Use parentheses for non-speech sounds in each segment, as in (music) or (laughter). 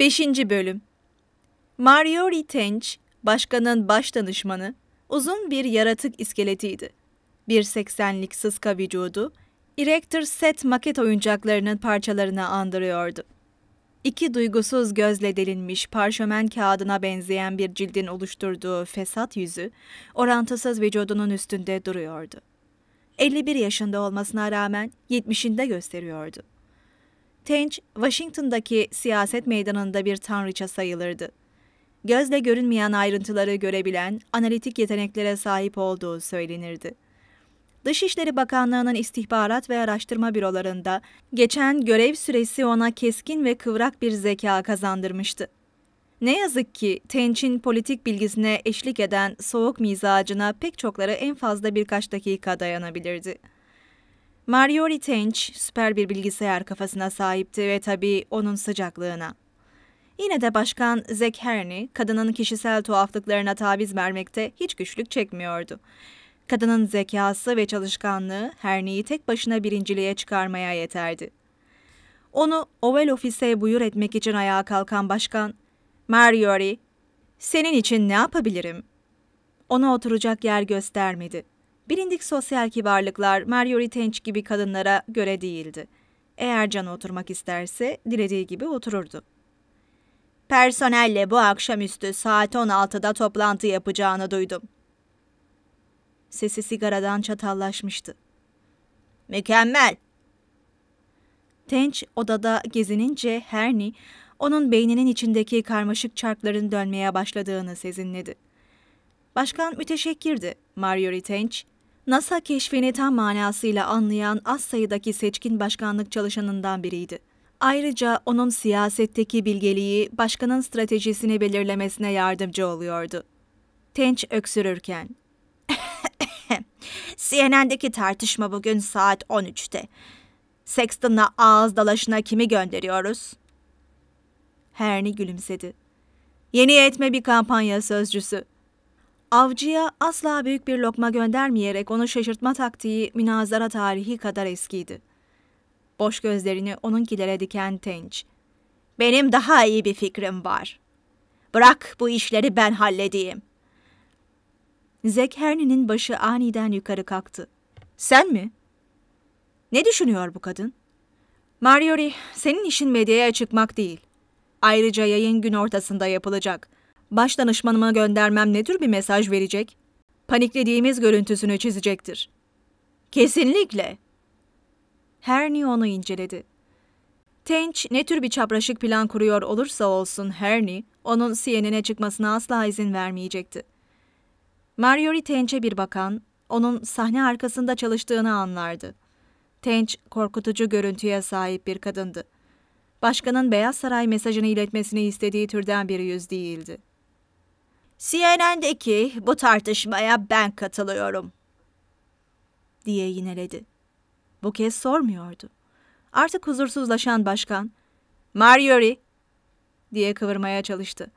5. Bölüm Mariori Tench, başkanın baş danışmanı, uzun bir yaratık iskeletiydi. Bir seksenlik sıska vücudu, Erector set maket oyuncaklarının parçalarını andırıyordu. İki duygusuz gözle delinmiş parşömen kağıdına benzeyen bir cildin oluşturduğu fesat yüzü, orantısız vücudunun üstünde duruyordu. 51 yaşında olmasına rağmen 70'inde gösteriyordu. Tench, Washington'daki siyaset meydanında bir tanrıça sayılırdı. Gözle görünmeyen ayrıntıları görebilen, analitik yeteneklere sahip olduğu söylenirdi. Dışişleri Bakanlığı'nın istihbarat ve araştırma bürolarında geçen görev süresi ona keskin ve kıvrak bir zeka kazandırmıştı. Ne yazık ki Tench'in politik bilgisine eşlik eden soğuk mizacına pek çokları en fazla birkaç dakika dayanabilirdi. Marjorie Tench süper bir bilgisayar kafasına sahipti ve tabii onun sıcaklığına. Yine de Başkan Zack Herney, kadının kişisel tuhaflıklarına tabiz vermekte hiç güçlük çekmiyordu. Kadının zekası ve çalışkanlığı Herney'i tek başına birinciliğe çıkarmaya yeterdi. Onu Oval Ofis'e buyur etmek için ayağa kalkan başkan, ''Marjorie, senin için ne yapabilirim?'' Ona oturacak yer göstermedi. Bilindik sosyal kibarlıklar Marjorie Tench gibi kadınlara göre değildi. Eğer canı oturmak isterse dilediği gibi otururdu. Personelle bu akşamüstü saat 16'da toplantı yapacağını duydum. Sesi sigaradan çatallaşmıştı. Mükemmel. Tench odada gezinince Herni onun beyninin içindeki karmaşık çarkların dönmeye başladığını sezinledi. Başkan müteşekkirdi. Marjorie Tench, NASA keşfini tam manasıyla anlayan az sayıdaki seçkin başkanlık çalışanından biriydi. Ayrıca onun siyasetteki bilgeliği başkanın stratejisini belirlemesine yardımcı oluyordu. Tenç öksürürken. (laughs) CNN'deki tartışma bugün saat 13'te. Sexton'la ağız dalaşına kimi gönderiyoruz? Herney gülümsedi. Yeni etme bir kampanya sözcüsü. Avcıya asla büyük bir lokma göndermeyerek onu şaşırtma taktiği münazara tarihi kadar eskiydi. Boş gözlerini onunkilere diken Tenç. Benim daha iyi bir fikrim var. Bırak bu işleri ben halledeyim. Zekherni'nin başı aniden yukarı kalktı. Sen mi? Ne düşünüyor bu kadın? Marjorie, senin işin medyaya çıkmak değil. Ayrıca yayın gün ortasında yapılacak.'' başdanışmanıma göndermem ne tür bir mesaj verecek? Paniklediğimiz görüntüsünü çizecektir. Kesinlikle. Herni onu inceledi. Tench ne tür bir çapraşık plan kuruyor olursa olsun Herni, onun siyenine çıkmasına asla izin vermeyecekti. Marjorie Tench'e bir bakan, onun sahne arkasında çalıştığını anlardı. Tench, korkutucu görüntüye sahip bir kadındı. Başkanın Beyaz Saray mesajını iletmesini istediği türden bir yüz değildi. CNN'deki bu tartışmaya ben katılıyorum. Diye yineledi. Bu kez sormuyordu. Artık huzursuzlaşan başkan, Marjorie diye kıvırmaya çalıştı.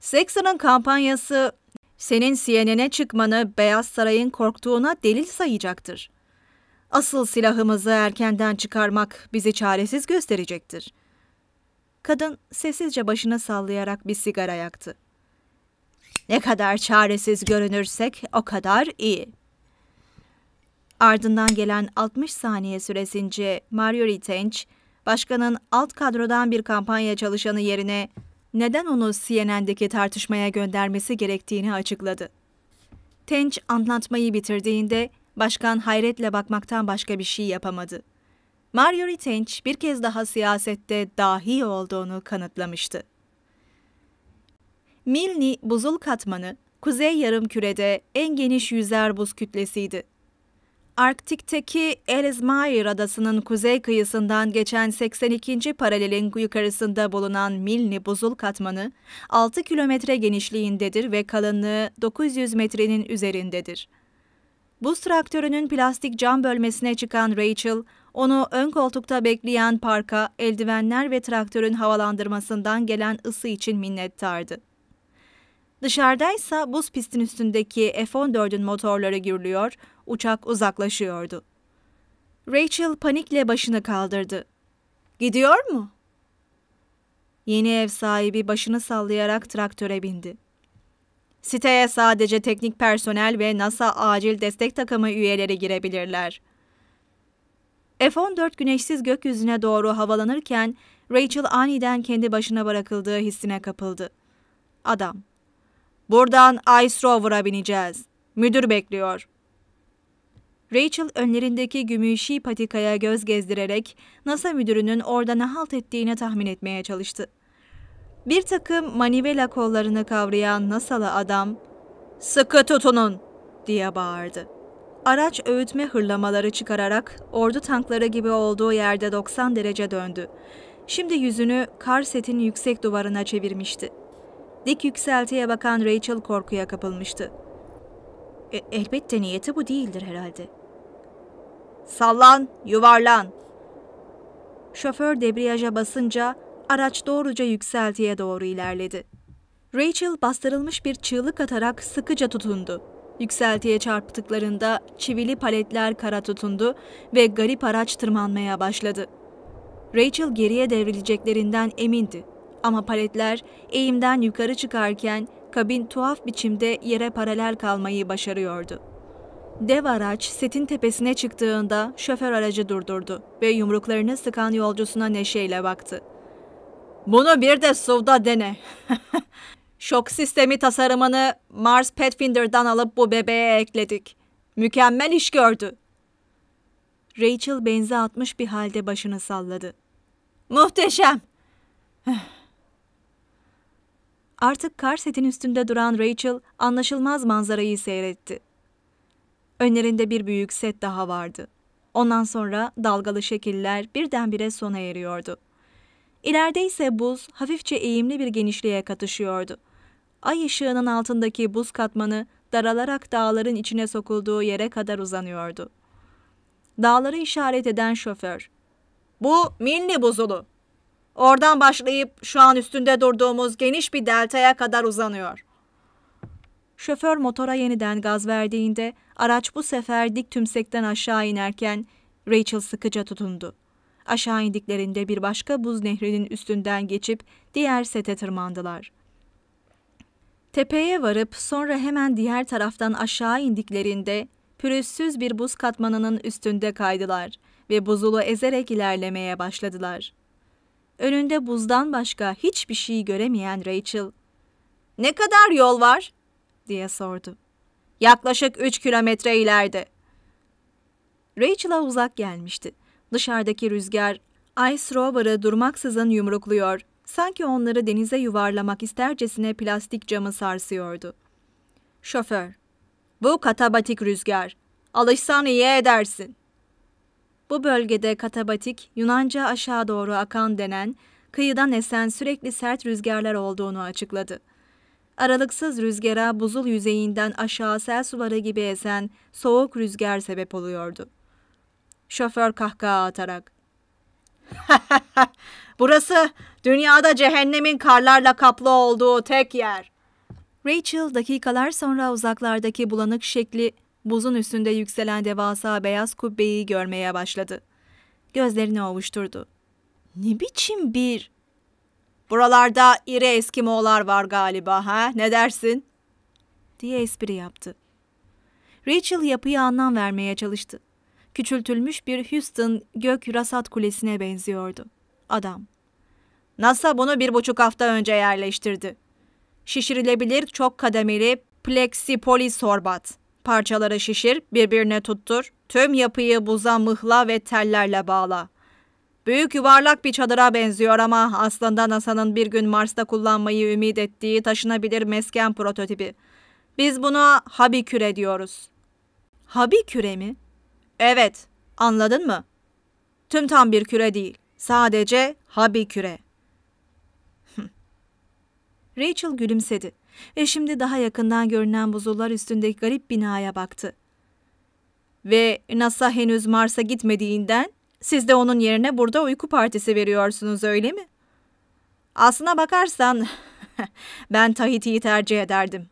Saxon'ın kampanyası senin CNN'e çıkmanı Beyaz Saray'ın korktuğuna delil sayacaktır. Asıl silahımızı erkenden çıkarmak bizi çaresiz gösterecektir. Kadın sessizce başını sallayarak bir sigara yaktı. Ne kadar çaresiz görünürsek o kadar iyi. Ardından gelen 60 saniye süresince Marjorie Tench, başkanın alt kadrodan bir kampanya çalışanı yerine neden onu CNN'deki tartışmaya göndermesi gerektiğini açıkladı. Tench anlatmayı bitirdiğinde başkan hayretle bakmaktan başka bir şey yapamadı. Marjorie Tench bir kez daha siyasette dahi olduğunu kanıtlamıştı. Milni buzul katmanı, Kuzey Yarımküre'de en geniş yüzer buz kütlesiydi. Arktik'teki Ellesmere adasının kuzey kıyısından geçen 82. paralelin yukarısında bulunan Milni buzul katmanı 6 kilometre genişliğindedir ve kalınlığı 900 metrenin üzerindedir. Buz traktörünün plastik cam bölmesine çıkan Rachel, onu ön koltukta bekleyen parka eldivenler ve traktörün havalandırmasından gelen ısı için minnettardı. Dışarıdaysa buz pistin üstündeki F-14'ün motorları gürlüyor, uçak uzaklaşıyordu. Rachel panikle başını kaldırdı. Gidiyor mu? Yeni ev sahibi başını sallayarak traktöre bindi. Siteye sadece teknik personel ve NASA acil destek takımı üyeleri girebilirler. F-14 güneşsiz gökyüzüne doğru havalanırken Rachel aniden kendi başına bırakıldığı hissine kapıldı. Adam, Buradan Ice Rover'a bineceğiz. Müdür bekliyor. Rachel önlerindeki gümüşi patikaya göz gezdirerek NASA müdürünün orada ne halt ettiğini tahmin etmeye çalıştı. Bir takım manivela kollarını kavrayan NASA'lı adam ''Sıkı tutunun!'' diye bağırdı. Araç öğütme hırlamaları çıkararak ordu tankları gibi olduğu yerde 90 derece döndü. Şimdi yüzünü kar setin yüksek duvarına çevirmişti. Dik yükseltiye bakan Rachel korkuya kapılmıştı. E, elbette niyeti bu değildir herhalde. Sallan, yuvarlan. Şoför debriyaja basınca araç doğruca yükseltiye doğru ilerledi. Rachel bastırılmış bir çığlık atarak sıkıca tutundu. Yükseltiye çarptıklarında çivili paletler kara tutundu ve garip araç tırmanmaya başladı. Rachel geriye devrileceklerinden emindi ama paletler eğimden yukarı çıkarken kabin tuhaf biçimde yere paralel kalmayı başarıyordu. Dev araç setin tepesine çıktığında şoför aracı durdurdu ve yumruklarını sıkan yolcusuna neşeyle baktı. Bunu bir de suvda dene. (laughs) Şok sistemi tasarımını Mars Pathfinder'dan alıp bu bebeğe ekledik. Mükemmel iş gördü. Rachel benzi atmış bir halde başını salladı. Muhteşem. Artık kar setin üstünde duran Rachel anlaşılmaz manzarayı seyretti. Önlerinde bir büyük set daha vardı. Ondan sonra dalgalı şekiller birdenbire sona eriyordu. İleride ise buz hafifçe eğimli bir genişliğe katışıyordu. Ay ışığının altındaki buz katmanı daralarak dağların içine sokulduğu yere kadar uzanıyordu. Dağları işaret eden şoför, ''Bu Milli buzulu.'' Oradan başlayıp şu an üstünde durduğumuz geniş bir deltaya kadar uzanıyor. Şoför motora yeniden gaz verdiğinde araç bu sefer dik tümsekten aşağı inerken Rachel sıkıca tutundu. Aşağı indiklerinde bir başka buz nehrinin üstünden geçip diğer sete tırmandılar. Tepeye varıp sonra hemen diğer taraftan aşağı indiklerinde pürüzsüz bir buz katmanının üstünde kaydılar ve buzulu ezerek ilerlemeye başladılar. Önünde buzdan başka hiçbir şey göremeyen Rachel, "Ne kadar yol var?" diye sordu. "Yaklaşık üç kilometre ileride." Rachel'a uzak gelmişti. Dışarıdaki rüzgar Ice Rover'ı durmaksızın yumrukluyor. Sanki onları denize yuvarlamak istercesine plastik camı sarsıyordu. Şoför, bu katabatik rüzgar. Alışsan iyi edersin. Bu bölgede katabatik, Yunanca aşağı doğru akan denen, kıyıdan esen sürekli sert rüzgarlar olduğunu açıkladı. Aralıksız rüzgara buzul yüzeyinden aşağı sel suları gibi esen soğuk rüzgar sebep oluyordu. Şoför kahkaha atarak, (laughs) Burası dünyada cehennemin karlarla kaplı olduğu tek yer. Rachel dakikalar sonra uzaklardaki bulanık şekli buzun üstünde yükselen devasa beyaz kubbeyi görmeye başladı. Gözlerini ovuşturdu. Ne biçim bir... Buralarda iri Eskimoğlar var galiba ha ne dersin? diye espri yaptı. Rachel yapıya anlam vermeye çalıştı. Küçültülmüş bir Houston gök rasat kulesine benziyordu. Adam. NASA bunu bir buçuk hafta önce yerleştirdi. Şişirilebilir çok kademeli plexipolis sorbat. Parçalara şişir, birbirine tuttur, tüm yapıyı buza mıhla ve tellerle bağla. Büyük yuvarlak bir çadıra benziyor ama aslında NASA'nın bir gün Mars'ta kullanmayı ümit ettiği taşınabilir mesken prototipi. Biz buna habi küre diyoruz. Habi küre mi? Evet, anladın mı? Tüm tam bir küre değil, sadece habi küre. Rachel gülümsedi ve şimdi daha yakından görünen buzullar üstündeki garip binaya baktı. Ve NASA henüz Mars'a gitmediğinden siz de onun yerine burada uyku partisi veriyorsunuz öyle mi? Aslına bakarsan (laughs) ben Tahiti'yi tercih ederdim.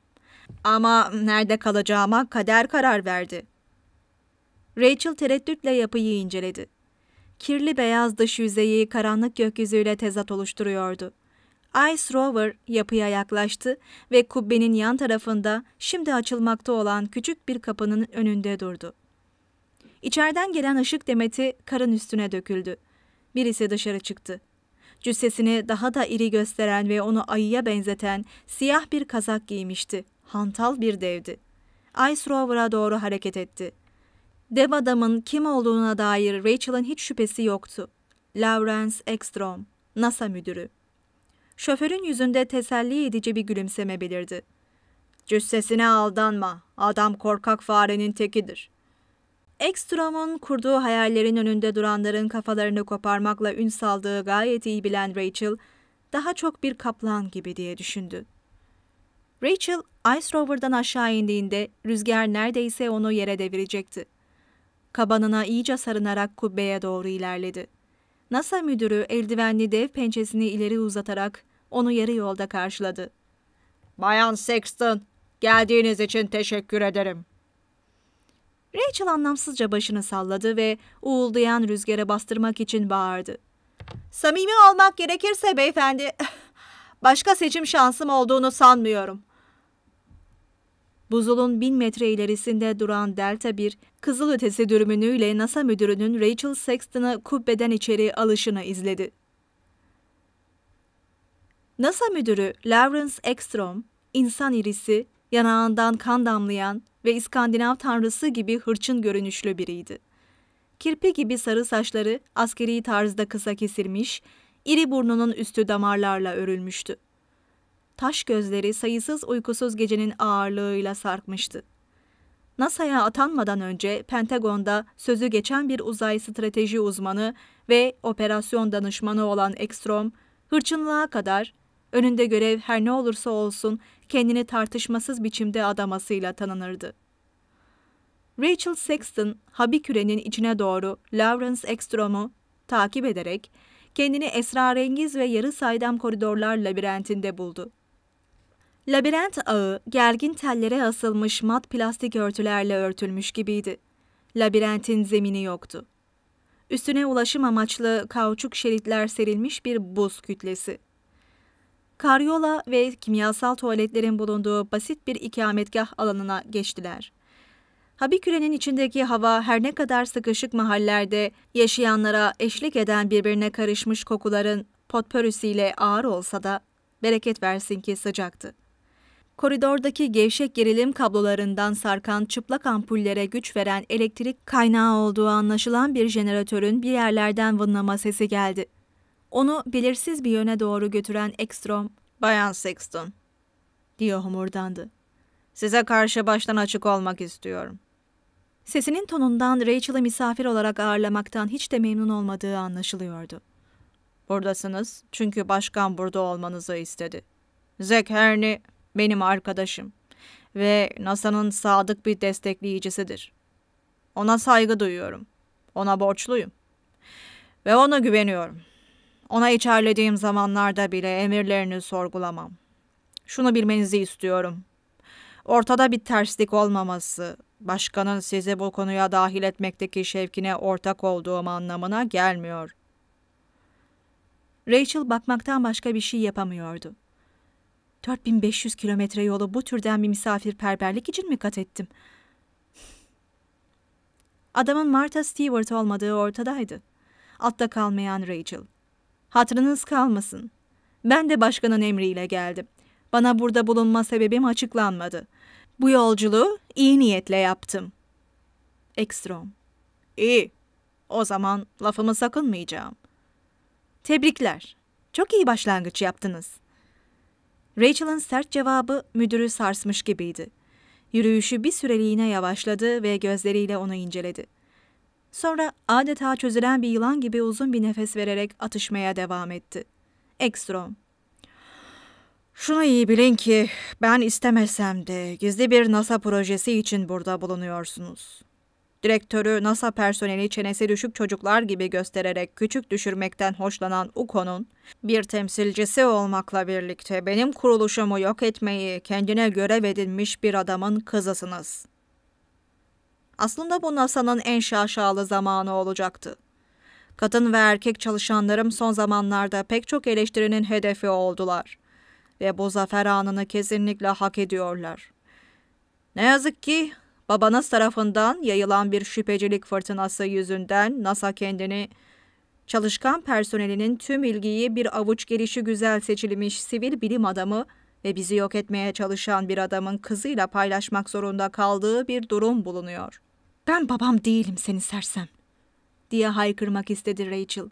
Ama nerede kalacağıma kader karar verdi. Rachel tereddütle yapıyı inceledi. Kirli beyaz dış yüzeyi karanlık gökyüzüyle tezat oluşturuyordu. Ice Rover yapıya yaklaştı ve kubbenin yan tarafında şimdi açılmakta olan küçük bir kapının önünde durdu. İçeriden gelen ışık demeti karın üstüne döküldü. Birisi dışarı çıktı. Cüssesini daha da iri gösteren ve onu ayıya benzeten siyah bir kazak giymişti. Hantal bir devdi. Ice Rover'a doğru hareket etti. Dev adamın kim olduğuna dair Rachel'ın hiç şüphesi yoktu. Lawrence Ekstrom, NASA müdürü. Şoförün yüzünde teselli edici bir gülümseme belirdi. Cüssesine aldanma, adam korkak farenin tekidir. Ekstrom'un kurduğu hayallerin önünde duranların kafalarını koparmakla ün saldığı gayet iyi bilen Rachel, daha çok bir kaplan gibi diye düşündü. Rachel, Ice Rover'dan aşağı indiğinde rüzgar neredeyse onu yere devirecekti. Kabanına iyice sarınarak kubbeye doğru ilerledi. NASA müdürü eldivenli dev pençesini ileri uzatarak onu yarı yolda karşıladı. Bayan Sexton, geldiğiniz için teşekkür ederim. Rachel anlamsızca başını salladı ve uğuldayan rüzgara bastırmak için bağırdı. Samimi olmak gerekirse beyefendi, (laughs) başka seçim şansım olduğunu sanmıyorum. Buzulun bin metre ilerisinde duran Delta 1, kızıl ötesi dürümünüyle NASA müdürünün Rachel Sexton'ı kubbeden içeri alışını izledi. NASA müdürü Lawrence Ekstrom, insan irisi, yanağından kan damlayan ve İskandinav tanrısı gibi hırçın görünüşlü biriydi. Kirpi gibi sarı saçları askeri tarzda kısa kesilmiş, iri burnunun üstü damarlarla örülmüştü. Taş gözleri sayısız uykusuz gecenin ağırlığıyla sarkmıştı. NASA'ya atanmadan önce Pentagon'da sözü geçen bir uzay strateji uzmanı ve operasyon danışmanı olan Ekstrom, hırçınlığa kadar önünde görev her ne olursa olsun kendini tartışmasız biçimde adamasıyla tanınırdı. Rachel Sexton, Habiküre'nin içine doğru Lawrence Ekstrom'u takip ederek kendini esrarengiz ve yarı saydam koridorlar labirentinde buldu. Labirent ağı gergin tellere asılmış mat plastik örtülerle örtülmüş gibiydi. Labirentin zemini yoktu. Üstüne ulaşım amaçlı kauçuk şeritler serilmiş bir buz kütlesi karyola ve kimyasal tuvaletlerin bulunduğu basit bir ikametgah alanına geçtiler. Habiküre'nin içindeki hava her ne kadar sıkışık mahallerde yaşayanlara eşlik eden birbirine karışmış kokuların potpörüsüyle ağır olsa da bereket versin ki sıcaktı. Koridordaki gevşek gerilim kablolarından sarkan çıplak ampullere güç veren elektrik kaynağı olduğu anlaşılan bir jeneratörün bir yerlerden vınlama sesi geldi onu belirsiz bir yöne doğru götüren Ekstrom, ''Bayan Sexton'' diye homurdandı. ''Size karşı baştan açık olmak istiyorum.'' Sesinin tonundan Rachel'ı misafir olarak ağırlamaktan hiç de memnun olmadığı anlaşılıyordu. Buradasınız çünkü başkan burada olmanızı istedi. Zack Herney benim arkadaşım ve NASA'nın sadık bir destekleyicisidir. Ona saygı duyuyorum. Ona borçluyum. Ve ona güveniyorum.'' Ona içerlediğim zamanlarda bile emirlerini sorgulamam. Şunu bilmenizi istiyorum. Ortada bir terslik olmaması, başkanın sizi bu konuya dahil etmekteki şevkine ortak olduğum anlamına gelmiyor. Rachel bakmaktan başka bir şey yapamıyordu. 4500 kilometre yolu bu türden bir misafirperverlik için mi kat ettim? Adamın Martha Stewart olmadığı ortadaydı. Altta kalmayan Rachel, Hatrınız kalmasın. Ben de başkanın emriyle geldim. Bana burada bulunma sebebim açıklanmadı. Bu yolculuğu iyi niyetle yaptım. Ekstrom. İyi. O zaman lafımı sakınmayacağım. Tebrikler. Çok iyi başlangıç yaptınız. Rachel'ın sert cevabı müdürü sarsmış gibiydi. Yürüyüşü bir süreliğine yavaşladı ve gözleriyle onu inceledi. Sonra adeta çözülen bir yılan gibi uzun bir nefes vererek atışmaya devam etti. Ekstrom. Şunu iyi bilin ki ben istemesem de gizli bir NASA projesi için burada bulunuyorsunuz. Direktörü NASA personeli çenesi düşük çocuklar gibi göstererek küçük düşürmekten hoşlanan UKO'nun bir temsilcisi olmakla birlikte benim kuruluşumu yok etmeyi kendine görev edinmiş bir adamın kızısınız aslında bu NASA'nın en şaşalı zamanı olacaktı. Kadın ve erkek çalışanlarım son zamanlarda pek çok eleştirinin hedefi oldular ve bu zafer anını kesinlikle hak ediyorlar. Ne yazık ki babanız tarafından yayılan bir şüphecilik fırtınası yüzünden NASA kendini çalışkan personelinin tüm ilgiyi bir avuç gelişi güzel seçilmiş sivil bilim adamı ve bizi yok etmeye çalışan bir adamın kızıyla paylaşmak zorunda kaldığı bir durum bulunuyor. Ben babam değilim seni sersem. Diye haykırmak istedi Rachel.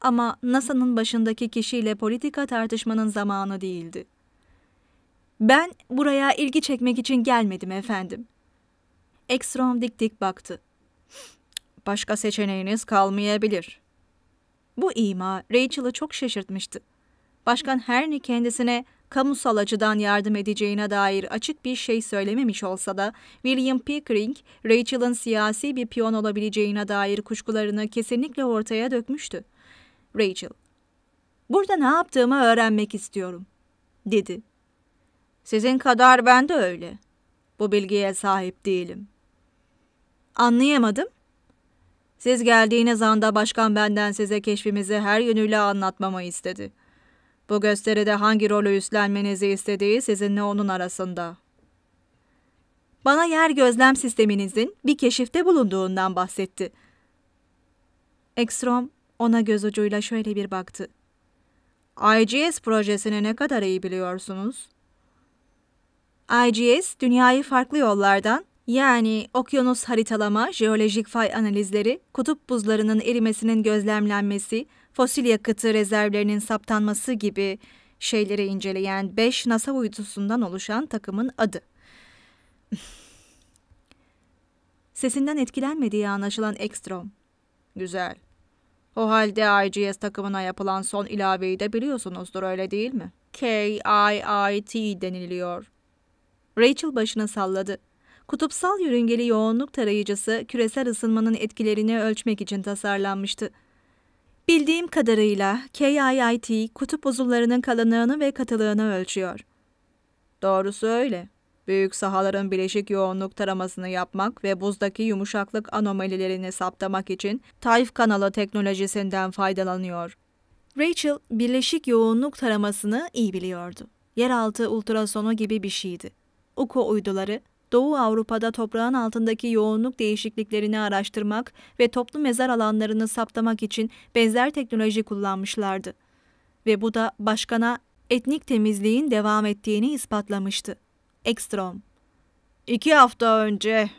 Ama NASA'nın başındaki kişiyle politika tartışmanın zamanı değildi. Ben buraya ilgi çekmek için gelmedim efendim. Ekstrom dik dik baktı. Başka seçeneğiniz kalmayabilir. Bu ima Rachel'ı çok şaşırtmıştı. Başkan Herney kendisine kamusal açıdan yardım edeceğine dair açık bir şey söylememiş olsa da William Pickering, Rachel'ın siyasi bir piyon olabileceğine dair kuşkularını kesinlikle ortaya dökmüştü. Rachel, burada ne yaptığımı öğrenmek istiyorum, dedi. Sizin kadar ben de öyle. Bu bilgiye sahip değilim. Anlayamadım. Siz geldiğiniz anda başkan benden size keşfimizi her yönüyle anlatmamı istedi.'' Bu gösteride hangi rolü üstlenmenizi istediği sizinle onun arasında. Bana yer gözlem sisteminizin bir keşifte bulunduğundan bahsetti. Ekstrom ona göz ucuyla şöyle bir baktı. IGS projesini ne kadar iyi biliyorsunuz? IGS, dünyayı farklı yollardan, yani okyanus haritalama, jeolojik fay analizleri, kutup buzlarının erimesinin gözlemlenmesi, fosil yakıtı rezervlerinin saptanması gibi şeyleri inceleyen 5 NASA uydusundan oluşan takımın adı. (laughs) Sesinden etkilenmediği anlaşılan Ekstrom. Güzel. O halde IGS takımına yapılan son ilaveyi de biliyorsunuzdur öyle değil mi? K-I-I-T deniliyor. Rachel başını salladı. Kutupsal yörüngeli yoğunluk tarayıcısı küresel ısınmanın etkilerini ölçmek için tasarlanmıştı. Bildiğim kadarıyla KIIT kutup uzuvlarının kalınlığını ve katılığını ölçüyor. Doğrusu öyle. Büyük sahaların bileşik yoğunluk taramasını yapmak ve buzdaki yumuşaklık anomalilerini saptamak için Tayf kanalı teknolojisinden faydalanıyor. Rachel bileşik yoğunluk taramasını iyi biliyordu. Yeraltı ultrasonu gibi bir şeydi. UKO uyduları Doğu Avrupa'da toprağın altındaki yoğunluk değişikliklerini araştırmak ve toplu mezar alanlarını saptamak için benzer teknoloji kullanmışlardı. Ve bu da başkana etnik temizliğin devam ettiğini ispatlamıştı. Ekstrom İki hafta önce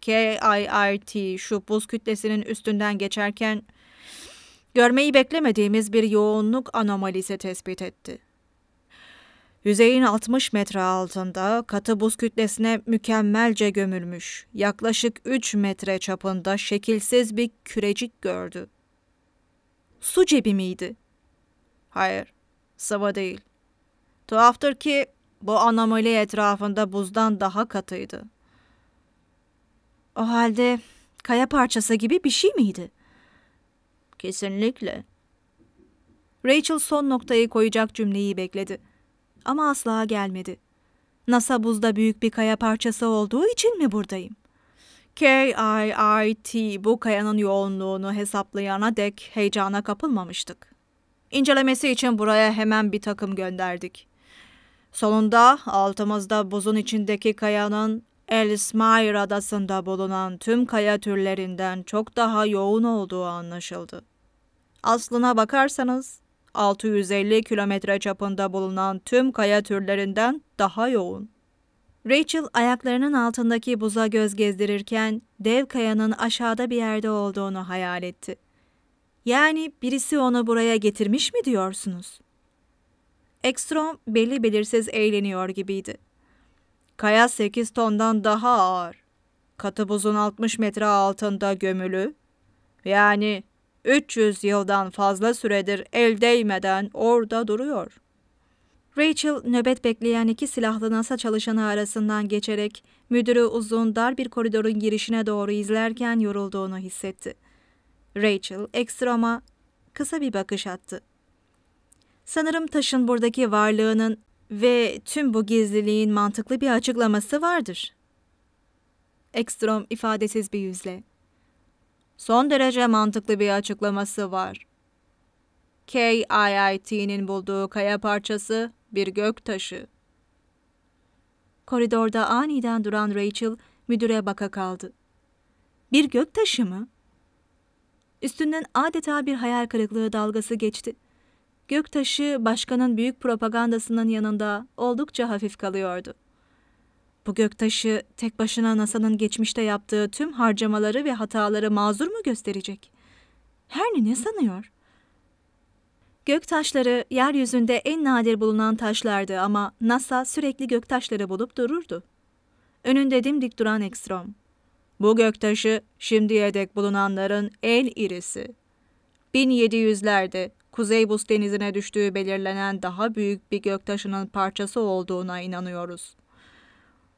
KIRT şu buz kütlesinin üstünden geçerken görmeyi beklemediğimiz bir yoğunluk anomalisi tespit etti. Yüzeyin 60 metre altında katı buz kütlesine mükemmelce gömülmüş, yaklaşık 3 metre çapında şekilsiz bir kürecik gördü. Su cebi miydi? Hayır, sıvı değil. Tuhaftır ki bu anomali etrafında buzdan daha katıydı. O halde kaya parçası gibi bir şey miydi? Kesinlikle. Rachel son noktayı koyacak cümleyi bekledi ama asla gelmedi. NASA buzda büyük bir kaya parçası olduğu için mi buradayım? KIIT bu kayanın yoğunluğunu hesaplayana dek heyecana kapılmamıştık. İncelemesi için buraya hemen bir takım gönderdik. Sonunda altımızda buzun içindeki kayanın Elsmair adasında bulunan tüm kaya türlerinden çok daha yoğun olduğu anlaşıldı. Aslına bakarsanız 650 kilometre çapında bulunan tüm kaya türlerinden daha yoğun. Rachel ayaklarının altındaki buza göz gezdirirken dev kayanın aşağıda bir yerde olduğunu hayal etti. Yani birisi onu buraya getirmiş mi diyorsunuz? Ekstrom belli belirsiz eğleniyor gibiydi. Kaya 8 tondan daha ağır. Katı buzun 60 metre altında gömülü. Yani 300 yıldan fazla süredir el değmeden orada duruyor. Rachel nöbet bekleyen iki silahlı NASA çalışanı arasından geçerek müdürü uzun dar bir koridorun girişine doğru izlerken yorulduğunu hissetti. Rachel ekstrama kısa bir bakış attı. Sanırım taşın buradaki varlığının ve tüm bu gizliliğin mantıklı bir açıklaması vardır. Ekstrom ifadesiz bir yüzle son derece mantıklı bir açıklaması var. KIIT'nin bulduğu kaya parçası bir gök taşı. Koridorda aniden duran Rachel müdüre baka kaldı. Bir gök taşı mı? Üstünden adeta bir hayal kırıklığı dalgası geçti. Gök taşı başkanın büyük propagandasının yanında oldukça hafif kalıyordu. Bu göktaşı tek başına NASA'nın geçmişte yaptığı tüm harcamaları ve hataları mazur mu gösterecek? Herne ne sanıyor? Göktaşları yeryüzünde en nadir bulunan taşlardı ama NASA sürekli göktaşları bulup dururdu. Önünde dimdik duran Ekstrom. Bu göktaşı şimdiye dek bulunanların en irisi. 1700'lerde Kuzey Buz Denizi'ne düştüğü belirlenen daha büyük bir göktaşının parçası olduğuna inanıyoruz.''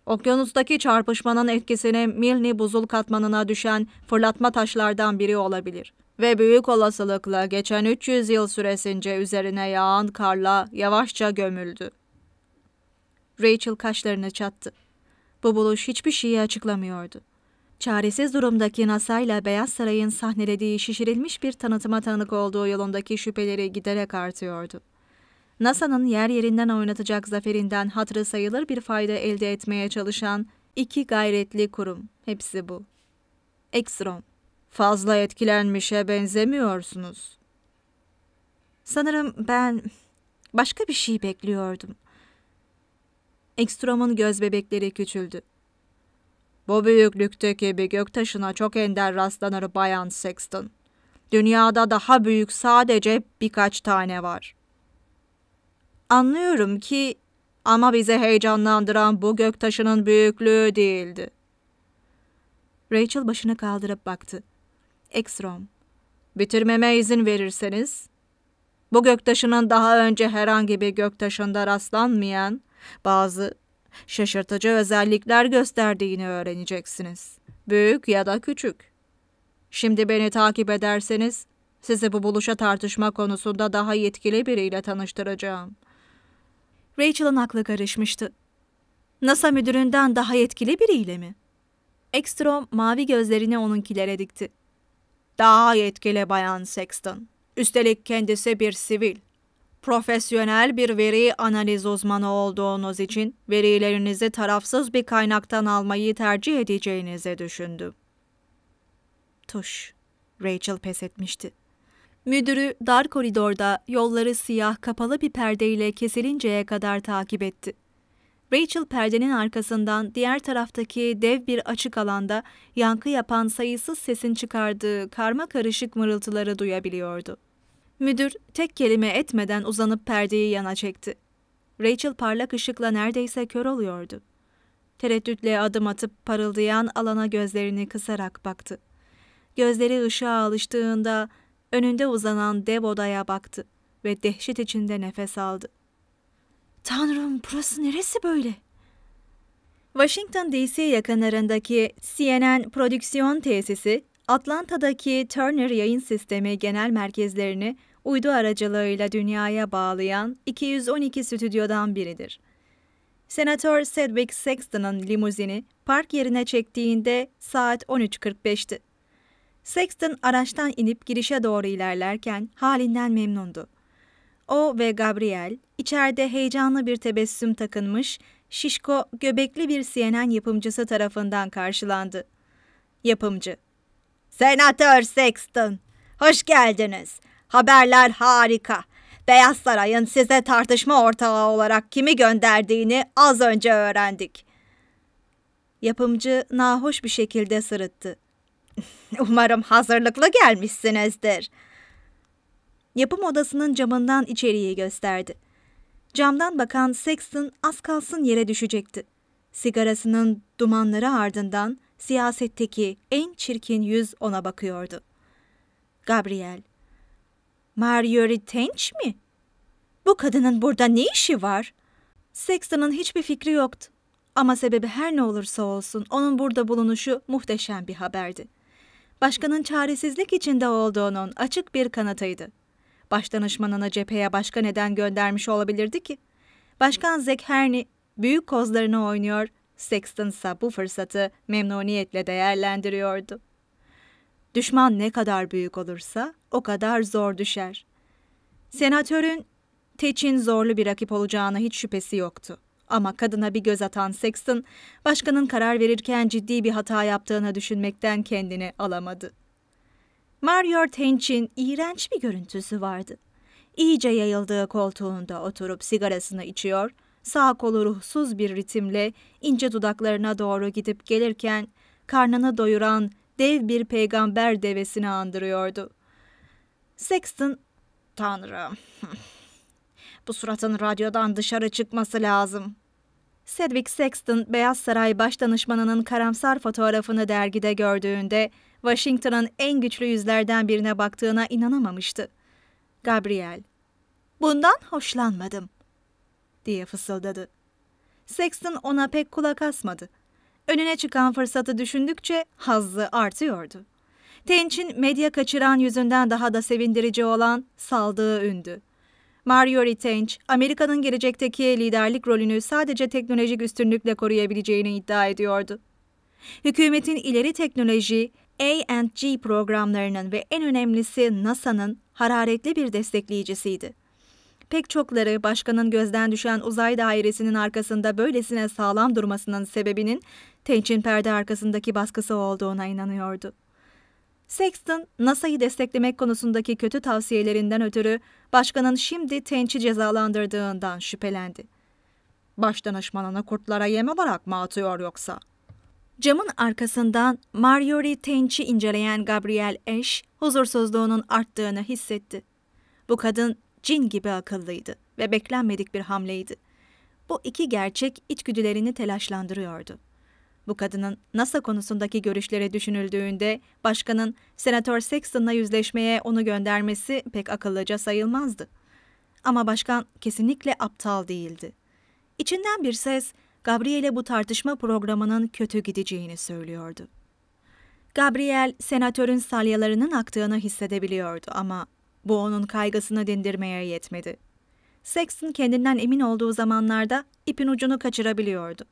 okyanustaki çarpışmanın etkisini Milni buzul katmanına düşen fırlatma taşlardan biri olabilir ve büyük olasılıkla geçen 300 yıl süresince üzerine yağan karla yavaşça gömüldü. Rachel kaşlarını çattı. Bu buluş hiçbir şeyi açıklamıyordu. Çaresiz durumdaki NASA ile Beyaz Saray'ın sahnelediği şişirilmiş bir tanıtıma tanık olduğu yolundaki şüpheleri giderek artıyordu. NASA'nın yer yerinden oynatacak zaferinden hatırı sayılır bir fayda elde etmeye çalışan iki gayretli kurum. Hepsi bu. Ekstrom. Fazla etkilenmişe benzemiyorsunuz. Sanırım ben başka bir şey bekliyordum. Ekstrom'un göz bebekleri küçüldü. Bu büyüklükteki bir göktaşına çok ender rastlanır Bayan Sexton. Dünyada daha büyük sadece birkaç tane var. Anlıyorum ki ama bizi heyecanlandıran bu göktaşının büyüklüğü değildi. Rachel başını kaldırıp baktı. Ekstrom, bitirmeme izin verirseniz, bu göktaşının daha önce herhangi bir göktaşında rastlanmayan bazı şaşırtıcı özellikler gösterdiğini öğreneceksiniz. Büyük ya da küçük. Şimdi beni takip ederseniz sizi bu buluşa tartışma konusunda daha yetkili biriyle tanıştıracağım.'' Rachel'ın aklı karışmıştı. NASA müdüründen daha yetkili biriyle mi? Ekstrom mavi gözlerini onunkilere dikti. Daha yetkili Bayan Sexton. Üstelik kendisi bir sivil. Profesyonel bir veri analiz uzmanı olduğunuz için verilerinizi tarafsız bir kaynaktan almayı tercih edeceğinizi düşündüm. Tuş. Rachel pes etmişti. Müdürü dar koridorda yolları siyah kapalı bir perdeyle kesilinceye kadar takip etti. Rachel perdenin arkasından diğer taraftaki dev bir açık alanda yankı yapan sayısız sesin çıkardığı karma karışık mırıltıları duyabiliyordu. Müdür tek kelime etmeden uzanıp perdeyi yana çekti. Rachel parlak ışıkla neredeyse kör oluyordu. Tereddütle adım atıp parıldayan alana gözlerini kısarak baktı. Gözleri ışığa alıştığında önünde uzanan dev odaya baktı ve dehşet içinde nefes aldı. Tanrım burası neresi böyle? Washington DC yakınlarındaki CNN prodüksiyon tesisi, Atlanta'daki Turner yayın sistemi genel merkezlerini uydu aracılığıyla dünyaya bağlayan 212 stüdyodan biridir. Senatör Sedgwick Sexton'ın limuzini park yerine çektiğinde saat 13.45'ti. Sexton araçtan inip girişe doğru ilerlerken halinden memnundu. O ve Gabriel içeride heyecanlı bir tebessüm takınmış, şişko göbekli bir CNN yapımcısı tarafından karşılandı. Yapımcı Senatör Sexton, hoş geldiniz. Haberler harika. Beyaz Saray'ın size tartışma ortağı olarak kimi gönderdiğini az önce öğrendik. Yapımcı nahoş bir şekilde sırıttı. Umarım hazırlıklı gelmişsinizdir. Yapım odasının camından içeriği gösterdi. Camdan bakan Sexton az kalsın yere düşecekti. Sigarasının dumanları ardından siyasetteki en çirkin yüz ona bakıyordu. Gabriel, Marjorie Tench mi? Bu kadının burada ne işi var? Sexton'ın hiçbir fikri yoktu. Ama sebebi her ne olursa olsun onun burada bulunuşu muhteşem bir haberdi başkanın çaresizlik içinde olduğunun açık bir kanıtıydı. Başdanışmanını cepheye başka neden göndermiş olabilirdi ki? Başkan Zack Herney büyük kozlarını oynuyor, Sexton ise bu fırsatı memnuniyetle değerlendiriyordu. Düşman ne kadar büyük olursa o kadar zor düşer. Senatörün Teç'in zorlu bir rakip olacağına hiç şüphesi yoktu. Ama kadına bir göz atan Sexton, başkanın karar verirken ciddi bir hata yaptığını düşünmekten kendini alamadı. Mario Hench'in iğrenç bir görüntüsü vardı. İyice yayıldığı koltuğunda oturup sigarasını içiyor, sağ kolu ruhsuz bir ritimle ince dudaklarına doğru gidip gelirken karnını doyuran dev bir peygamber devesini andırıyordu. Sexton, Tanrı, bu suratın radyodan dışarı çıkması lazım. Sedwick Sexton, Beyaz Saray Başdanışmanı'nın karamsar fotoğrafını dergide gördüğünde Washington'ın en güçlü yüzlerden birine baktığına inanamamıştı. Gabriel, bundan hoşlanmadım, diye fısıldadı. Sexton ona pek kulak asmadı. Önüne çıkan fırsatı düşündükçe hazzı artıyordu. Tench'in medya kaçıran yüzünden daha da sevindirici olan saldığı ündü. Marjorie Tench, Amerika'nın gelecekteki liderlik rolünü sadece teknolojik üstünlükle koruyabileceğini iddia ediyordu. Hükümetin ileri teknoloji, A&G programlarının ve en önemlisi NASA'nın hararetli bir destekleyicisiydi. Pek çokları başkanın gözden düşen uzay dairesinin arkasında böylesine sağlam durmasının sebebinin Tench'in perde arkasındaki baskısı olduğuna inanıyordu. Sexton, NASA'yı desteklemek konusundaki kötü tavsiyelerinden ötürü başkanın şimdi Tench'i cezalandırdığından şüphelendi. Baş danışmanını kurtlara yem olarak mı atıyor yoksa? Camın arkasından Marjorie Tench'i inceleyen Gabriel Ash, huzursuzluğunun arttığını hissetti. Bu kadın cin gibi akıllıydı ve beklenmedik bir hamleydi. Bu iki gerçek içgüdülerini telaşlandırıyordu. Bu kadının NASA konusundaki görüşleri düşünüldüğünde başkanın Senatör Sexton'la yüzleşmeye onu göndermesi pek akıllıca sayılmazdı. Ama başkan kesinlikle aptal değildi. İçinden bir ses Gabriel'e bu tartışma programının kötü gideceğini söylüyordu. Gabriel senatörün salyalarının aktığını hissedebiliyordu ama bu onun kaygısını dindirmeye yetmedi. Sexton kendinden emin olduğu zamanlarda ipin ucunu kaçırabiliyordu.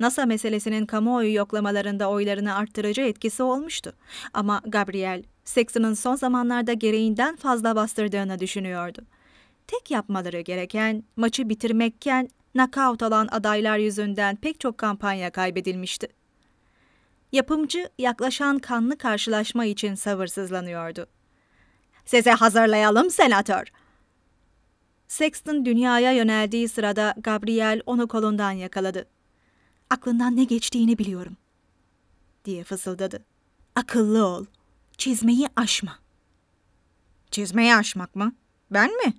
NASA meselesinin kamuoyu yoklamalarında oylarını arttırıcı etkisi olmuştu. Ama Gabriel, Sexton'ın son zamanlarda gereğinden fazla bastırdığını düşünüyordu. Tek yapmaları gereken maçı bitirmekken nakavt alan adaylar yüzünden pek çok kampanya kaybedilmişti. Yapımcı yaklaşan kanlı karşılaşma için sabırsızlanıyordu. Size hazırlayalım senatör. Sexton dünyaya yöneldiği sırada Gabriel onu kolundan yakaladı aklından ne geçtiğini biliyorum, diye fısıldadı. Akıllı ol, çizmeyi aşma. Çizmeyi aşmak mı? Ben mi?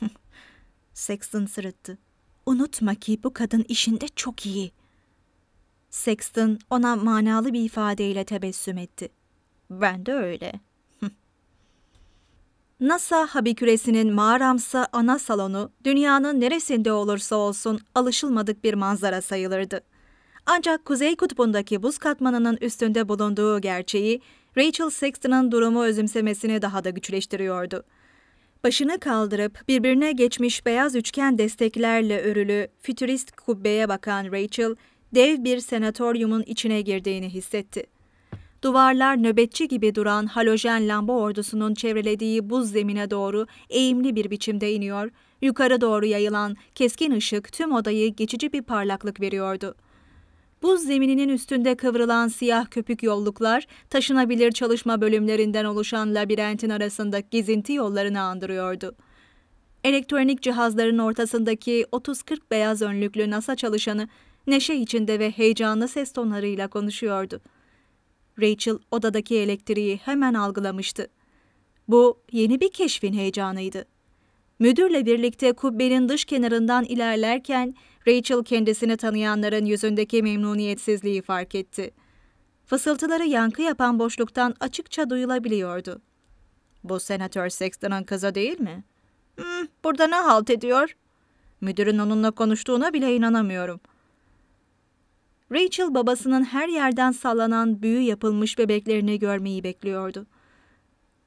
(laughs) Sexton sırıttı. Unutma ki bu kadın işinde çok iyi. Sexton ona manalı bir ifadeyle tebessüm etti. Ben de öyle. (laughs) NASA habiküresinin mağaramsa ana salonu dünyanın neresinde olursa olsun alışılmadık bir manzara sayılırdı. Ancak Kuzey Kutbu'ndaki buz katmanının üstünde bulunduğu gerçeği Rachel Sexton'ın durumu özümsemesini daha da güçleştiriyordu. Başını kaldırıp birbirine geçmiş beyaz üçgen desteklerle örülü fütürist kubbeye bakan Rachel, dev bir senatoryumun içine girdiğini hissetti. Duvarlar nöbetçi gibi duran halojen lamba ordusunun çevrelediği buz zemine doğru eğimli bir biçimde iniyor, yukarı doğru yayılan keskin ışık tüm odayı geçici bir parlaklık veriyordu. Buz zemininin üstünde kıvrılan siyah köpük yolluklar, taşınabilir çalışma bölümlerinden oluşan labirentin arasındaki gezinti yollarını andırıyordu. Elektronik cihazların ortasındaki 30-40 beyaz önlüklü NASA çalışanı neşe içinde ve heyecanlı ses tonlarıyla konuşuyordu. Rachel odadaki elektriği hemen algılamıştı. Bu yeni bir keşfin heyecanıydı. Müdürle birlikte kubbenin dış kenarından ilerlerken Rachel kendisini tanıyanların yüzündeki memnuniyetsizliği fark etti. Fısıltıları yankı yapan boşluktan açıkça duyulabiliyordu. Bu senatör Sexton'ın kızı değil mi? Hmm, burada ne halt ediyor? Müdürün onunla konuştuğuna bile inanamıyorum. Rachel babasının her yerden sallanan büyü yapılmış bebeklerini görmeyi bekliyordu.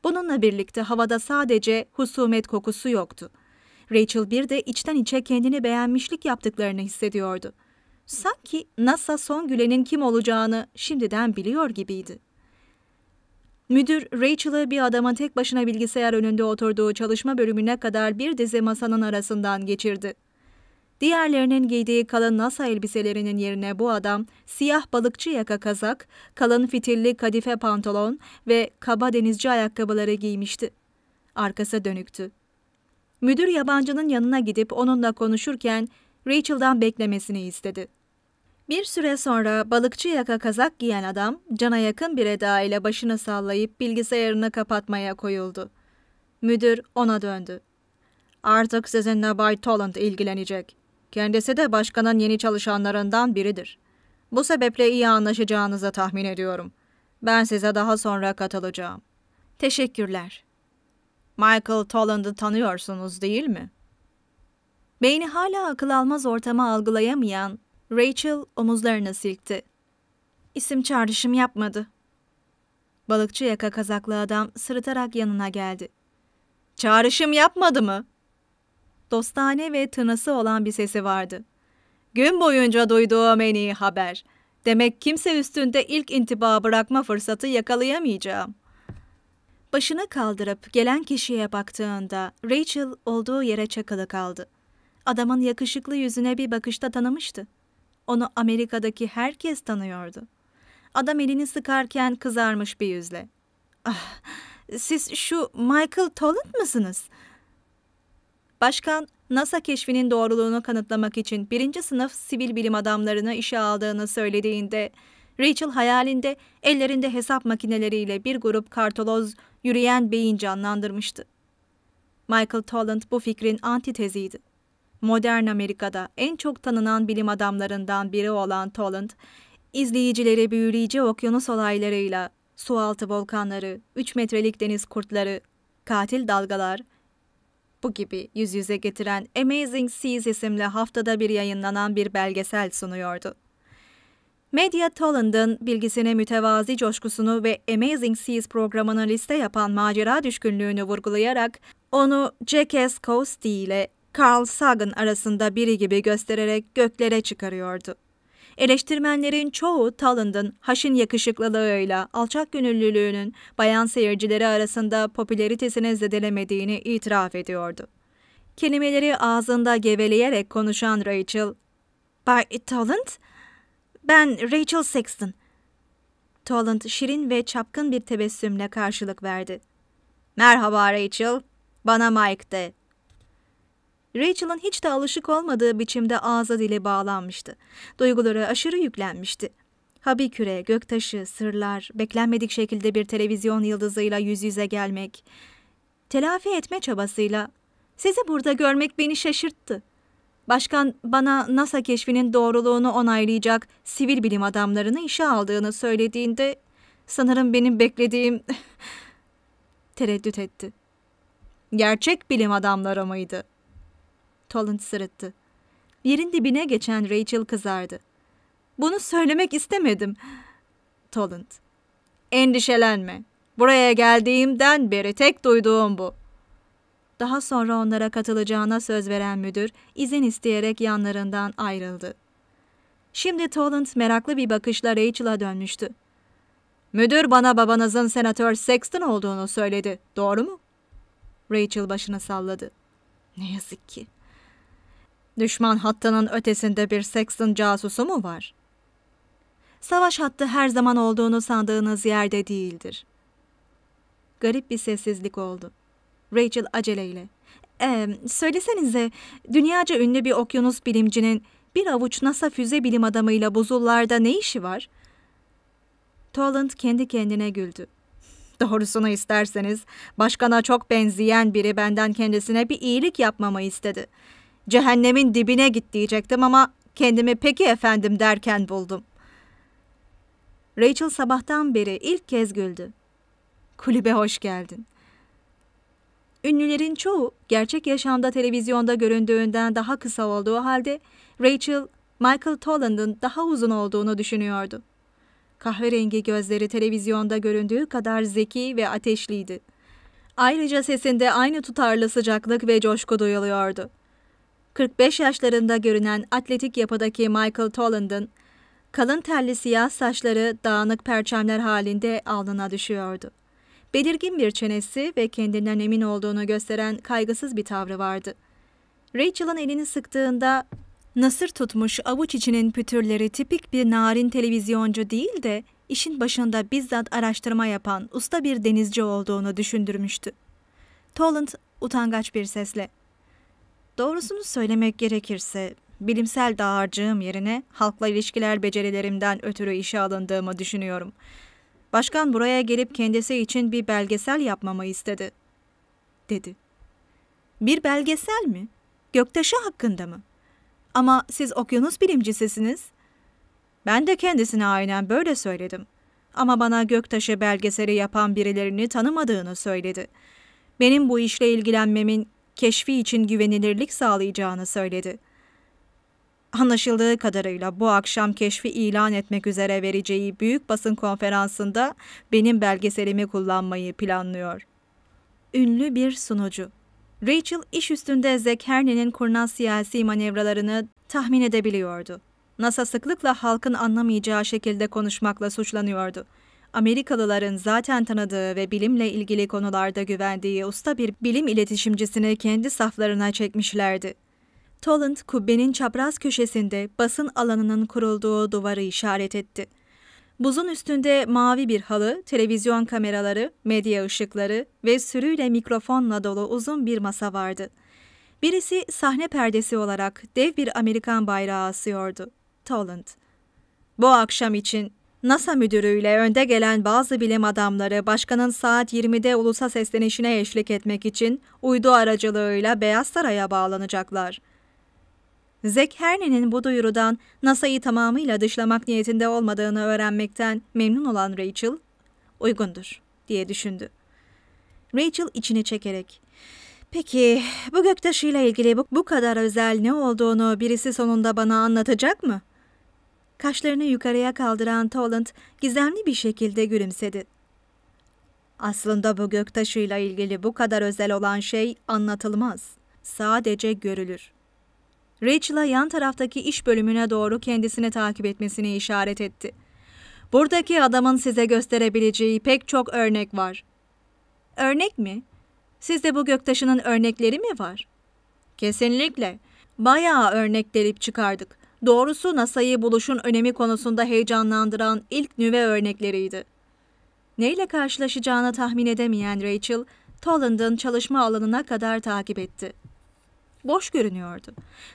Bununla birlikte havada sadece husumet kokusu yoktu. Rachel bir de içten içe kendini beğenmişlik yaptıklarını hissediyordu. Sanki NASA son gülenin kim olacağını şimdiden biliyor gibiydi. Müdür Rachel'ı bir adamın tek başına bilgisayar önünde oturduğu çalışma bölümüne kadar bir dizi masanın arasından geçirdi. Diğerlerinin giydiği kalın NASA elbiselerinin yerine bu adam siyah balıkçı yaka kazak, kalın fitilli kadife pantolon ve kaba denizci ayakkabıları giymişti. Arkası dönüktü. Müdür yabancının yanına gidip onunla konuşurken Rachel'dan beklemesini istedi. Bir süre sonra balıkçı yaka kazak giyen adam cana yakın bir eda ile başını sallayıp bilgisayarını kapatmaya koyuldu. Müdür ona döndü. Artık sizinle Bay Toland ilgilenecek. Kendisi de başkanın yeni çalışanlarından biridir. Bu sebeple iyi anlaşacağınızı tahmin ediyorum. Ben size daha sonra katılacağım. Teşekkürler. Michael Toland'ı tanıyorsunuz değil mi? Beyni hala akıl almaz ortama algılayamayan Rachel omuzlarını silkti. İsim çağrışım yapmadı. Balıkçı yaka kazaklı adam sırıtarak yanına geldi. Çağrışım yapmadı mı? Dostane ve tınası olan bir sesi vardı. Gün boyunca duyduğum en iyi haber. Demek kimse üstünde ilk intiba bırakma fırsatı yakalayamayacağım. Başını kaldırıp gelen kişiye baktığında Rachel olduğu yere çakılı kaldı. Adamın yakışıklı yüzüne bir bakışta tanımıştı. Onu Amerika'daki herkes tanıyordu. Adam elini sıkarken kızarmış bir yüzle. Ah, siz şu Michael Toland mısınız? Başkan, NASA keşfinin doğruluğunu kanıtlamak için birinci sınıf sivil bilim adamlarını işe aldığını söylediğinde, Rachel hayalinde ellerinde hesap makineleriyle bir grup kartoloz yürüyen beyin canlandırmıştı. Michael Toland bu fikrin antiteziydi. Modern Amerika'da en çok tanınan bilim adamlarından biri olan Toland, izleyicileri büyüleyici okyanus olaylarıyla, sualtı volkanları, 3 metrelik deniz kurtları, katil dalgalar, bu gibi yüz yüze getiren Amazing Seas isimli haftada bir yayınlanan bir belgesel sunuyordu. Medya Talent'ın bilgisine mütevazi coşkusunu ve Amazing Seas programını liste yapan macera düşkünlüğünü vurgulayarak onu Jackass Coast ile Carl Sagan arasında biri gibi göstererek göklere çıkarıyordu. Eleştirmenlerin çoğu Talent'ın haşin yakışıklılığıyla alçak gönüllülüğünün bayan seyircileri arasında popülaritesini zedelemediğini itiraf ediyordu. Kelimeleri ağzında geveleyerek konuşan Rachel, Bay Talent, ben Rachel Sexton. Toland şirin ve çapkın bir tebessümle karşılık verdi. Merhaba Rachel, bana Mike de. Rachel'ın hiç de alışık olmadığı biçimde ağza dili bağlanmıştı. Duyguları aşırı yüklenmişti. Habiküre, göktaşı, sırlar, beklenmedik şekilde bir televizyon yıldızıyla yüz yüze gelmek, telafi etme çabasıyla ''Sizi burada görmek beni şaşırttı.'' Başkan bana NASA keşfinin doğruluğunu onaylayacak sivil bilim adamlarını işe aldığını söylediğinde sanırım benim beklediğim (laughs) tereddüt etti. Gerçek bilim adamları mıydı? Tolent sırıttı. Yerin dibine geçen Rachel kızardı. Bunu söylemek istemedim. Tolent. Endişelenme. Buraya geldiğimden beri tek duyduğum bu daha sonra onlara katılacağına söz veren müdür izin isteyerek yanlarından ayrıldı. Şimdi Toland meraklı bir bakışla Rachel'a dönmüştü. Müdür bana babanızın senatör Sexton olduğunu söyledi. Doğru mu? Rachel başını salladı. Ne yazık ki. Düşman hattının ötesinde bir Sexton casusu mu var? Savaş hattı her zaman olduğunu sandığınız yerde değildir. Garip bir sessizlik oldu. Rachel aceleyle. Ee, söylesenize, dünyaca ünlü bir okyanus bilimcinin bir avuç NASA füze bilim adamıyla buzullarda ne işi var? Toland kendi kendine güldü. Doğrusunu isterseniz, başkana çok benzeyen biri benden kendisine bir iyilik yapmamı istedi. Cehennemin dibine git diyecektim ama kendimi peki efendim derken buldum. Rachel sabahtan beri ilk kez güldü. Kulübe hoş geldin.'' Ünlülerin çoğu gerçek yaşamda televizyonda göründüğünden daha kısa olduğu halde Rachel, Michael Tolland'ın daha uzun olduğunu düşünüyordu. Kahverengi gözleri televizyonda göründüğü kadar zeki ve ateşliydi. Ayrıca sesinde aynı tutarlı sıcaklık ve coşku duyuluyordu. 45 yaşlarında görünen atletik yapıdaki Michael Tolland'ın kalın telli siyah saçları dağınık perçemler halinde alnına düşüyordu belirgin bir çenesi ve kendinden emin olduğunu gösteren kaygısız bir tavrı vardı. Rachel'ın elini sıktığında nasır tutmuş avuç içinin pütürleri tipik bir narin televizyoncu değil de işin başında bizzat araştırma yapan usta bir denizci olduğunu düşündürmüştü. Toland utangaç bir sesle. Doğrusunu söylemek gerekirse bilimsel dağarcığım yerine halkla ilişkiler becerilerimden ötürü işe alındığımı düşünüyorum.'' Başkan buraya gelip kendisi için bir belgesel yapmamı istedi, dedi. Bir belgesel mi? Göktaşı hakkında mı? Ama siz okyanus bilimcisisiniz. Ben de kendisine aynen böyle söyledim. Ama bana göktaşı belgeseli yapan birilerini tanımadığını söyledi. Benim bu işle ilgilenmemin keşfi için güvenilirlik sağlayacağını söyledi. Anlaşıldığı kadarıyla bu akşam keşfi ilan etmek üzere vereceği büyük basın konferansında benim belgeselimi kullanmayı planlıyor. Ünlü bir sunucu Rachel iş üstünde Zekerney'nin kurnaz siyasi manevralarını tahmin edebiliyordu. NASA sıklıkla halkın anlamayacağı şekilde konuşmakla suçlanıyordu. Amerikalıların zaten tanıdığı ve bilimle ilgili konularda güvendiği usta bir bilim iletişimcisini kendi saflarına çekmişlerdi. Toland kubbenin çapraz köşesinde basın alanının kurulduğu duvarı işaret etti. Buzun üstünde mavi bir halı, televizyon kameraları, medya ışıkları ve sürüyle mikrofonla dolu uzun bir masa vardı. Birisi sahne perdesi olarak dev bir Amerikan bayrağı asıyordu. Toland. Bu akşam için NASA müdürüyle önde gelen bazı bilim adamları başkanın saat 20'de ulusa seslenişine eşlik etmek için uydu aracılığıyla Beyaz Saray'a bağlanacaklar. Zack Herney'nin bu duyurudan NASA'yı tamamıyla dışlamak niyetinde olmadığını öğrenmekten memnun olan Rachel, uygundur diye düşündü. Rachel içini çekerek, Peki bu göktaşıyla ilgili bu, bu kadar özel ne olduğunu birisi sonunda bana anlatacak mı? Kaşlarını yukarıya kaldıran Toland gizemli bir şekilde gülümsedi. Aslında bu göktaşıyla ilgili bu kadar özel olan şey anlatılmaz. Sadece görülür. Rachel'a yan taraftaki iş bölümüne doğru kendisini takip etmesini işaret etti. Buradaki adamın size gösterebileceği pek çok örnek var. Örnek mi? Sizde bu göktaşının örnekleri mi var? Kesinlikle. Bayağı örnek delip çıkardık. Doğrusu NASA'yı buluşun önemi konusunda heyecanlandıran ilk nüve örnekleriydi. Neyle karşılaşacağını tahmin edemeyen Rachel, Toland'ın çalışma alanına kadar takip etti boş görünüyordu.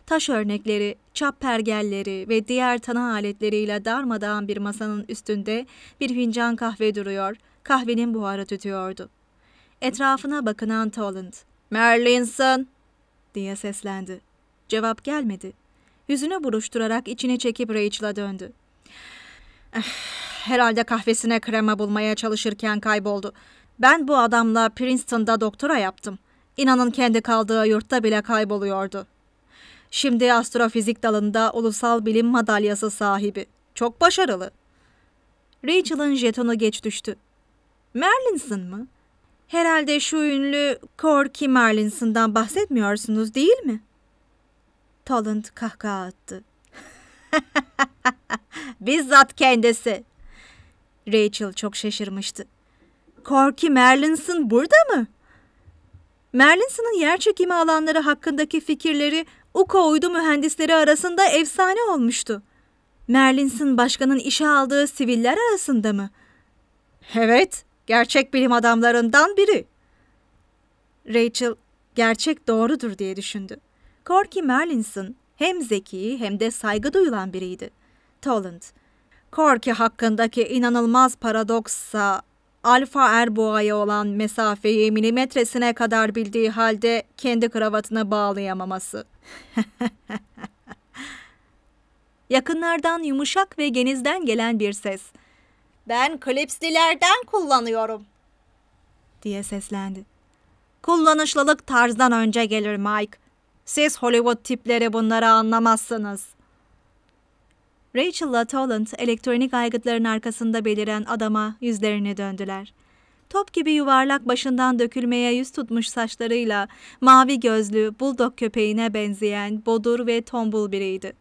Taş örnekleri, çap pergelleri ve diğer tanı aletleriyle darmadağın bir masanın üstünde bir fincan kahve duruyor, kahvenin buharı tütüyordu. Etrafına bakınan Toland, ''Merlinson!'' diye seslendi. Cevap gelmedi. Yüzünü buruşturarak içine çekip Rachel'a döndü. Eh, herhalde kahvesine krema bulmaya çalışırken kayboldu. Ben bu adamla Princeton'da doktora yaptım. İnanın kendi kaldığı yurtta bile kayboluyordu. Şimdi astrofizik dalında ulusal bilim madalyası sahibi. Çok başarılı. Rachel'ın jetonu geç düştü. Merlinson mı? Herhalde şu ünlü Corky Merlinson'dan bahsetmiyorsunuz değil mi? Talent kahkaha attı. (laughs) Bizzat kendisi. Rachel çok şaşırmıştı. Corky Merlinson burada mı? Merlinson'un yer çekimi alanları hakkındaki fikirleri Uko uydu mühendisleri arasında efsane olmuştu. Merlinson başkanın işe aldığı siviller arasında mı? Evet, gerçek bilim adamlarından biri. Rachel, gerçek doğrudur diye düşündü. Corky Merlinson hem zeki hem de saygı duyulan biriydi. Toland, Corky hakkındaki inanılmaz paradoksa Alfa Erboğa'ya olan mesafeyi milimetresine kadar bildiği halde kendi kravatına bağlayamaması. (laughs) Yakınlardan yumuşak ve genizden gelen bir ses. Ben klipslilerden kullanıyorum diye seslendi. Kullanışlılık tarzdan önce gelir Mike. Siz Hollywood tipleri bunları anlamazsınız. Rachel Rachel'la Toland elektronik aygıtların arkasında beliren adama yüzlerini döndüler. Top gibi yuvarlak başından dökülmeye yüz tutmuş saçlarıyla mavi gözlü buldog köpeğine benzeyen bodur ve tombul biriydi.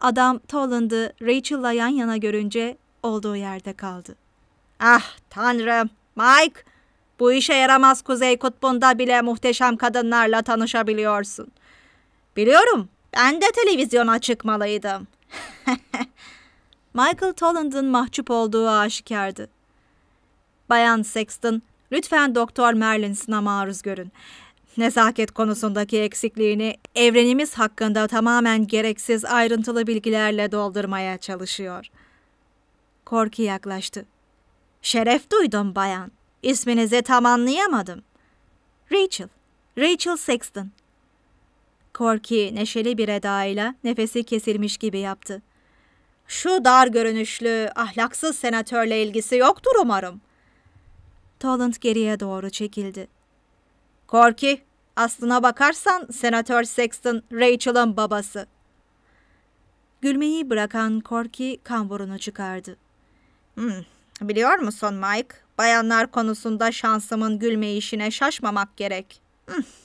Adam Toland'ı Rachel'la yan yana görünce olduğu yerde kaldı. Ah tanrım Mike bu işe yaramaz Kuzey Kutbu'nda bile muhteşem kadınlarla tanışabiliyorsun. Biliyorum ben de televizyona çıkmalıydım. (laughs) Michael Toland'ın mahcup olduğu aşikardı. Bayan Sexton, lütfen Doktor Merlins'ına maruz görün. Nezaket konusundaki eksikliğini evrenimiz hakkında tamamen gereksiz ayrıntılı bilgilerle doldurmaya çalışıyor. Korki yaklaştı. Şeref duydum bayan. İsminizi tam anlayamadım. Rachel, Rachel Sexton. Korki neşeli bir edayla nefesi kesilmiş gibi yaptı. Şu dar görünüşlü, ahlaksız senatörle ilgisi yoktur umarım. Toland geriye doğru çekildi. Korki, aslına bakarsan Senatör Sexton Rachel'ın babası. Gülmeyi bırakan Korki kamburunu çıkardı. Hmm, biliyor musun Mike? Bayanlar konusunda şansımın gülme işine şaşmamak gerek. Hmm.